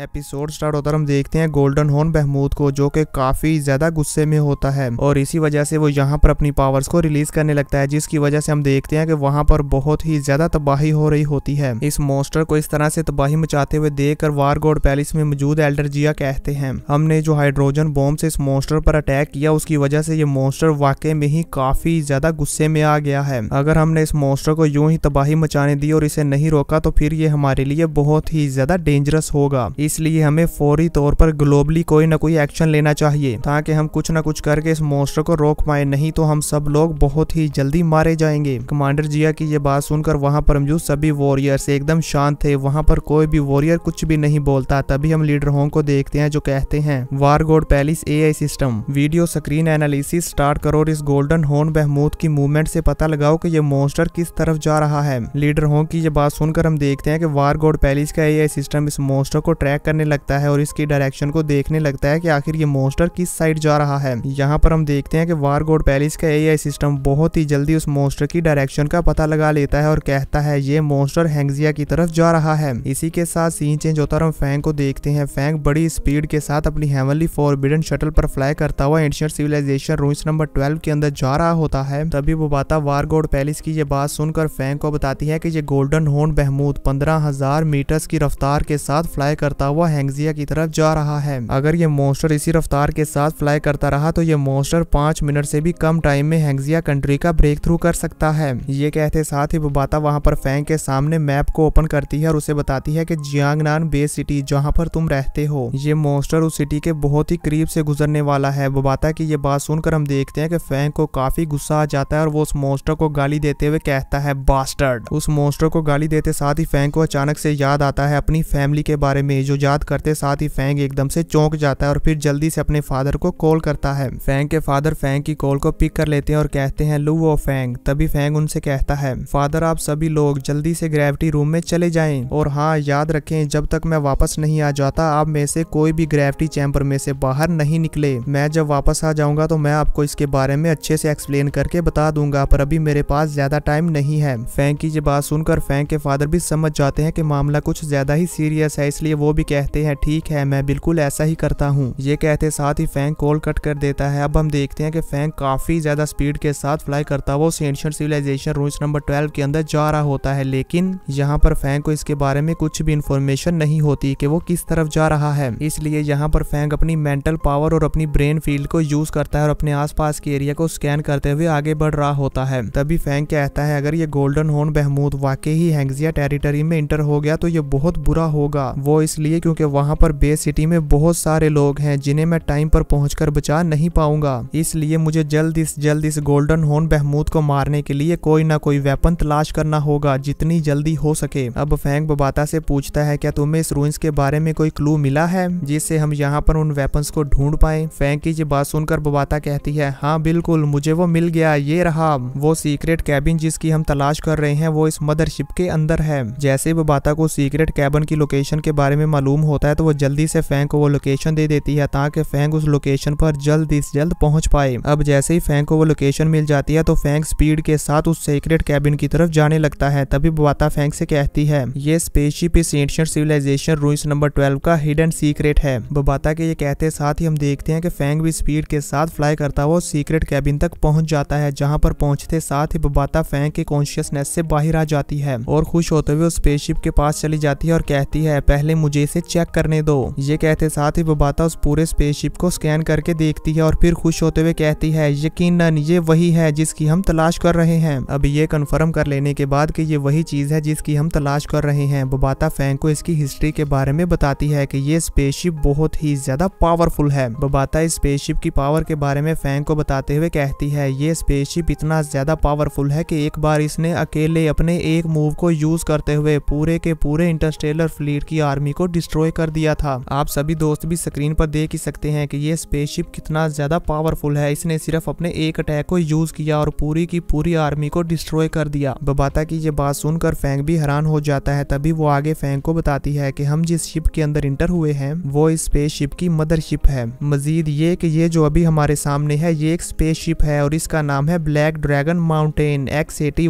episode start होता है हम देखते हैं गोल्डन हॉर्न बहमूद को जो कि काफी ज्यादा गुस्से में होता है और इसी वजह से वो यहाँ पर अपनी पावर्स को रिलीज करने लगता है जिसकी वजह से हम देखते हैं कि वहाँ पर बहुत ही ज्यादा तबाही हो रही होती है इस मोस्टर को इस तरह से तबाही मचाते हुए देख कर वार गोड पैलिस में मौजूद जिया कहते हैं हमने जो हाइड्रोजन बॉम्ब से इस मोस्टर पर अटैक किया उसकी वजह से ये मोस्टर वाकई में ही काफी ज्यादा गुस्से में आ गया है अगर हमने इस मोस्टर को यूं ही तबाही मचाने दी और इसे नहीं रोका तो फिर ये हमारे लिए बहुत ही ज्यादा डेंजरस होगा इसलिए हमें फौरी तौर पर ग्लोबली कोई ना कोई एक्शन लेना चाहिए ताकि हम कुछ ना कुछ करके इस मोस्टर को रोक पाए नहीं तो हम सब लोग बहुत ही जल्दी मारे जाएंगे कमांडर जिया की ये बात सुनकर वहाँ पर मौजूद सभी वॉरियर्स एकदम शांत थे वहाँ पर कोई भी वॉरियर कुछ भी नहीं बोलता तभी हम लीडर होंग को देखते हैं जो कहते हैं वारगोड पैलिस ए system video screen analysis start करो और इस गोल्डन हॉर्न बहमूद की मूवमेंट से पता लगाओ कि ये मोस्टर किस तरफ जा रहा है लीडर होंग की ये बात सुनकर हम देखते हैं कि वारगोड पैलिस का ए सिस्टम इस मोस्टर को ट्रैक ट्रैक करने लगता है और इसकी डायरेक्शन को देखने लगता है कि आखिर ये मोस्टर किस साइड जा रहा है यहाँ पर हम देखते हैं कि गोड पैलिस का एआई सिस्टम बहुत ही जल्दी उस मोस्टर की डायरेक्शन का पता लगा लेता है और कहता है ये मोस्टर हैंगजिया की तरफ जा रहा है इसी के साथ सीन चेंज होता है हम फैंग को देखते हैं फैंग बड़ी स्पीड के साथ अपनी हेवनली फॉरबिडन शटल पर फ्लाई करता हुआ ancient civilisation ruins number twelve के अंदर जा रहा होता है तभी वो बाता वारगोड पैलेस की ये बात सुनकर फैंग को बताती है की ये गोल्डन होन बहमूद पंद्रह हजार मीटर की रफ्तार के साथ फ्लाई करता उड़ता हुआ हैंगजिया की तरफ जा रहा है अगर ये मोस्टर इसी रफ्तार के साथ फ्लाई करता रहा तो ये मोस्टर पांच मिनट से भी कम टाइम में हैंगजिया कंट्री का ब्रेक थ्रू कर सकता है ये कहते साथ ही बुबाता वहाँ पर फैंग के सामने मैप को ओपन करती है और उसे बताती है की जियांगनान बे सिटी जहाँ पर तुम रहते हो ये मोस्टर उस सिटी के बहुत ही करीब से गुजरने वाला है बुबाता की ये बात सुनकर हम देखते हैं की फैंग को काफी गुस्सा आ जाता है और वो उस मोस्टर को गाली देते हुए कहता है बास्टर्ड उस मोस्टर को गाली देते साथ ही फैंग को अचानक से याद आता है अपनी फैमिली के बारे में जो तोजुजात करते साथ ही फैंग एकदम से चौंक जाता है और फिर जल्दी से अपने फादर को कॉल करता है फैंग के फादर फैंग की कॉल को पिक कर लेते हैं और कहते हैं लू वो फैंग तभी फैंग उनसे कहता है फादर आप सभी लोग जल्दी से ग्रेविटी रूम में चले जाए और हाँ याद रखे जब तक मैं वापस नहीं आ जाता आप में से कोई भी ग्रेविटी चैम्बर में से बाहर नहीं निकले मैं जब वापस आ जाऊंगा तो मैं आपको इसके बारे में अच्छे से एक्सप्लेन करके बता दूंगा पर अभी मेरे पास ज्यादा टाइम नहीं है फैंक की ये बात सुनकर फैंक के फादर भी समझ जाते हैं कि मामला कुछ ज्यादा ही सीरियस है इसलिए वो भी भी कहते हैं ठीक है मैं बिल्कुल ऐसा ही करता हूँ ये कहते साथ ही फैंक कॉल कट कर देता है अब हम देखते हैं कि फैंक काफी ज्यादा स्पीड के साथ फ्लाई करता हुआ ancient civilisation ruins number twelve के अंदर जा रहा होता है लेकिन यहाँ पर फैंक को इसके बारे में कुछ भी इन्फॉर्मेशन नहीं होती की वो किस तरफ जा रहा है इसलिए यहाँ पर फैंक अपनी मेंटल पावर और अपनी ब्रेन फील्ड को यूज करता है और अपने आस के एरिया को स्कैन करते हुए आगे बढ़ रहा होता है तभी फैंक कहता है अगर ये गोल्डन हॉर्न बहमूद वाकई ही हैंगजिया टेरिटरी में इंटर हो गया तो ये बहुत बुरा होगा वो इसलिए चाहिए क्योंकि वहाँ पर बे सिटी में बहुत सारे लोग हैं जिन्हें मैं टाइम पर पहुँच बचा नहीं पाऊंगा इसलिए मुझे जल्द इस जल्द इस गोल्डन हॉर्न बहमूद को मारने के लिए कोई ना कोई वेपन तलाश करना होगा जितनी जल्दी हो सके अब फैंक बबाता से पूछता है क्या तुम्हें इस रूइंस के बारे में कोई क्लू मिला है जिससे हम यहाँ पर उन वेपन को ढूंढ पाए फैंक की ये बात सुनकर बबाता कहती है हाँ बिल्कुल मुझे वो मिल गया ये रहा वो सीक्रेट कैबिन जिसकी हम तलाश कर रहे हैं वो इस मदरशिप के अंदर है जैसे बबाता को सीक्रेट कैबिन की लोकेशन के बारे में मालूम होता है तो वो जल्दी से फैंक को वो लोकेशन दे देती है ताकि फैंक उस लोकेशन पर जल्द से जल्द पहुंच पाए अब जैसे ही फैंक को वो लोकेशन मिल जाती है तो फैंक स्पीड के साथ उस सीक्रेट कैबिन की तरफ जाने लगता है तभी बुआता फैंक से कहती है ये स्पेसशिप इस ancient civilisation ruins number twelve का हिडन सीक्रेट है बबाता के ये कहते साथ ही हम देखते हैं कि फैंक भी स्पीड के साथ फ्लाई करता हुआ सीक्रेट कैबिन तक पहुंच जाता है जहाँ पर पहुंचते साथ ही बबाता फैंक के कॉन्शियसनेस से बाहर आ जाती है और खुश होते हुए उस स्पेसशिप के पास चली जाती है और कहती है पहले मुझे मुझे इसे चेक करने दो ये कहते साथ ही बबाता उस पूरे स्पेसशिप को स्कैन करके देखती है और फिर खुश होते हुए कहती है यकीनन ये वही है जिसकी हम तलाश कर रहे हैं अब ये कंफर्म कर लेने के बाद कि ये वही चीज है जिसकी हम तलाश कर रहे हैं बबाता फैंग को इसकी हिस्ट्री के बारे में बताती है कि ये स्पेसशिप बहुत ही ज्यादा पावरफुल है बबाता इस स्पेसशिप की पावर के बारे में फैंग को बताते हुए कहती है ये स्पेसशिप इतना ज्यादा पावरफुल है कि एक बार इसने अकेले अपने एक मूव को यूज करते हुए पूरे के पूरे इंटरस्टेलर फ्लीट की आर्मी को डिस्ट्रॉय कर दिया था आप सभी दोस्त भी स्क्रीन पर देख ही सकते हैं कि ये स्पेसशिप कितना ज्यादा पावरफुल है इसने सिर्फ अपने एक अटैक को यूज किया और पूरी की पूरी आर्मी को डिस्ट्रॉय कर दिया बबाता की ये बात सुनकर फैंग भी हैरान हो जाता है तभी वो आगे फैंग को बताती है की हम जिस शिप के अंदर इंटर हुए है वो इस स्पेसशिप की मदरशिप है मजीद ये की ये जो अभी हमारे सामने है ये एक स्पेस है और इसका नाम है black dragon mountain X eighty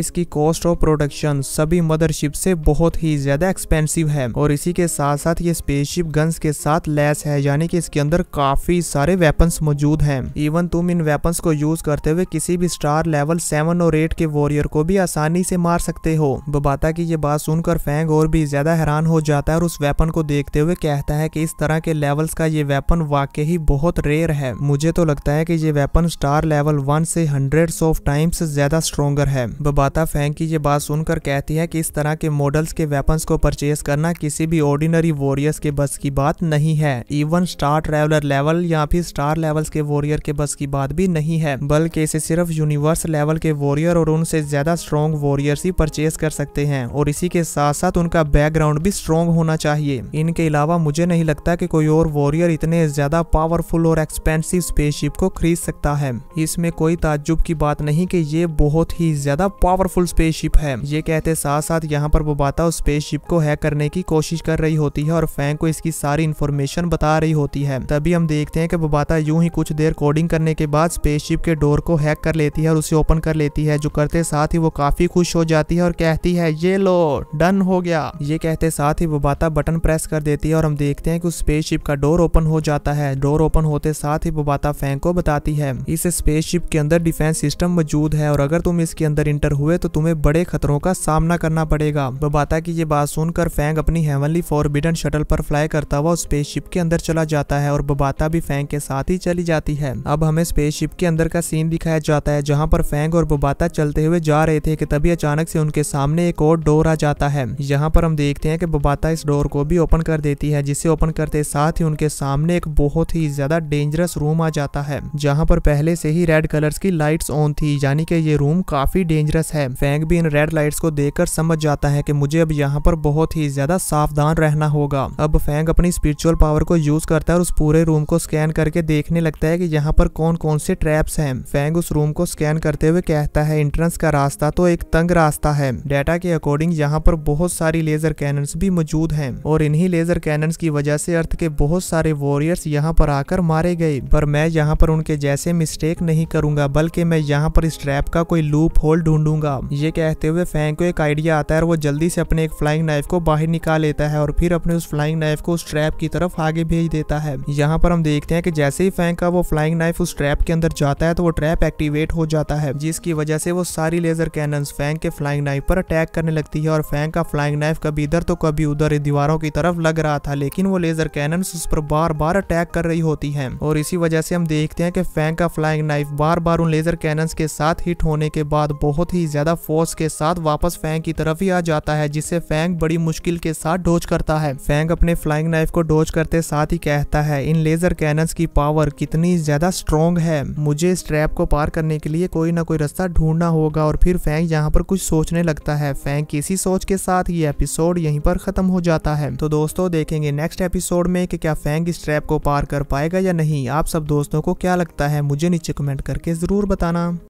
इसकी कॉस्ट ऑफ प्रोडक्शन सभी मदरशिप से बहुत ही ज्यादा एक्सपेंसिव है और इसी इसी के साथ साथ ये स्पेसशिप गन्स के साथ लैस है यानी कि इसके अंदर काफी सारे वेपन्स मौजूद हैं इवन तुम इन वेपन्स को यूज करते हुए किसी भी स्टार लेवल सेवन और एट के वॉरियर को भी आसानी से मार सकते हो बबाता की ये बात सुनकर फेंग और भी ज्यादा हैरान हो जाता है और उस वेपन को देखते हुए कहता है की इस तरह के लेवल्स का ये वेपन वाकई ही बहुत रेयर है मुझे तो लगता है की ये वेपन स्टार लेवल वन से हंड्रेड ऑफ टाइम्स ज्यादा स्ट्रोंगर है बबाता फैंग की ये बात सुनकर कहती है की इस तरह के मॉडल्स के वेपन्स को परचेज करना किसी भी किसी ऑर्डिनरी वॉरियर्स के बस की बात नहीं है इवन स्टार ट्रेवलर लेवल या फिर स्टार लेवल के वॉरियर के बस की बात भी नहीं है बल्कि इसे सिर्फ यूनिवर्स लेवल के वॉरियर और उनसे ज्यादा स्ट्रॉन्ग वॉरियर्स ही परचेज कर सकते हैं और इसी के साथ साथ उनका बैकग्राउंड भी स्ट्रॉन्ग होना चाहिए इनके अलावा मुझे नहीं लगता की कोई और वॉरियर इतने ज्यादा पावरफुल और एक्सपेंसिव स्पेसशिप को खरीद सकता है इसमें कोई ताजुब की बात नहीं कि ये बहुत ही ज्यादा पावरफुल स्पेसशिप है ये कहते साथ साथ यहाँ पर वो बात स्पेसशिप को हैक करने की कोशिश कर रही होती है और फैंग को इसकी सारी इन्फॉर्मेशन बता रही होती है तभी हम देखते हैं कि बबाता यूं ही कुछ देर कोडिंग करने के बाद स्पेसशिप के डोर को हैक कर लेती है और उसे ओपन कर लेती है जो करते साथ ही वो काफी खुश हो जाती है और कहती है ये लो डन हो गया ये कहते साथ ही बबाता बटन प्रेस कर देती है और हम देखते हैं कि उस स्पेसशिप का डोर ओपन हो जाता है डोर ओपन होते साथ ही बबाता फैंग को बताती है इस स्पेसशिप के अंदर डिफेंस सिस्टम मौजूद है और अगर तुम इसके अंदर इंटर हुए तो तुम्हें बड़े खतरों का सामना करना पड़ेगा बबाता की ये बात सुनकर फैंग अपनी हेवनली वाली फॉरबिडन शटल पर फ्लाई करता हुआ स्पेसशिप के अंदर चला जाता है और बबाता भी फैंग के साथ ही चली जाती है अब हमें स्पेसशिप के अंदर का सीन दिखाया जाता है जहाँ पर फैंग और बबाता चलते हुए जा रहे थे की तभी अचानक से उनके सामने एक और डोर आ जाता है यहाँ पर हम देखते हैं की बबाता इस डोर को भी ओपन कर देती है जिसे ओपन करते साथ ही उनके सामने एक बहुत ही ज्यादा डेंजरस रूम आ जाता है जहाँ पर पहले से ही रेड कलर की लाइट ऑन थी यानी कि ये रूम काफी डेंजरस है फैंग भी इन रेड लाइट्स को देखकर समझ जाता है कि मुझे अब यहाँ पर बहुत ही ज्यादा सावधान सावधान रहना होगा अब फैंग अपनी स्पिरिचुअल पावर को यूज करता है और उस पूरे रूम को स्कैन करके देखने लगता है कि यहाँ पर कौन कौन से ट्रैप्स हैं फैंग उस रूम को स्कैन करते हुए कहता है एंट्रेंस का रास्ता तो एक तंग रास्ता है डेटा के अकॉर्डिंग यहाँ पर बहुत सारी लेजर कैनन भी मौजूद है और इन्ही लेजर कैनन की वजह से अर्थ के बहुत सारे वॉरियर्स यहाँ पर आकर मारे गए पर मैं यहाँ पर उनके जैसे मिस्टेक नहीं करूंगा बल्कि मैं यहाँ पर इस ट्रैप का कोई लूप होल ढूंढूंगा ये कहते हुए फैंग को एक आइडिया आता है और वो जल्दी से अपने एक फ्लाइंग नाइफ को बाहर निकाल लेता है और फिर अपने उस फ्लाइंग नाइफ को उस ट्रैप की तरफ आगे भेज देता है यहाँ पर हम देखते हैं कि जैसे ही फैंक का वो फ्लाइंग नाइफ उस ट्रैप के अंदर जाता है तो वो ट्रैप एक्टिवेट हो जाता है जिसकी वजह से वो सारी लेजर कैनन फैंक के फ्लाइंग नाइफ पर अटैक करने लगती है और फैंक का फ्लाइंग नाइफ कभी इधर तो कभी उधर दीवारों की तरफ लग रहा था लेकिन वो लेजर कैनन उस पर बार बार अटैक कर रही होती है और इसी वजह से हम देखते हैं कि फैंक का फ्लाइंग नाइफ बार बार उन लेजर कैनन के साथ हिट होने के बाद बहुत ही ज्यादा फोर्स के साथ वापस फैंक की तरफ ही आ जाता है जिससे फैंक बड़ी मुश्किल के साथ ढो डोज करता है फैंग अपने फ्लाइंग नाइफ को डोज करते साथ ही कहता है इन लेजर कैनन्स की पावर कितनी ज्यादा स्ट्रॉन्ग है मुझे इस ट्रैप को पार करने के लिए कोई ना कोई रास्ता ढूंढना होगा और फिर फैंग यहाँ पर कुछ सोचने लगता है फैंग इसी सोच के साथ ये एपिसोड यहीं पर खत्म हो जाता है तो दोस्तों देखेंगे नेक्स्ट एपिसोड में कि क्या फैंग इस ट्रैप को पार कर पाएगा या नहीं आप सब दोस्तों को क्या लगता है मुझे नीचे कमेंट करके जरूर बताना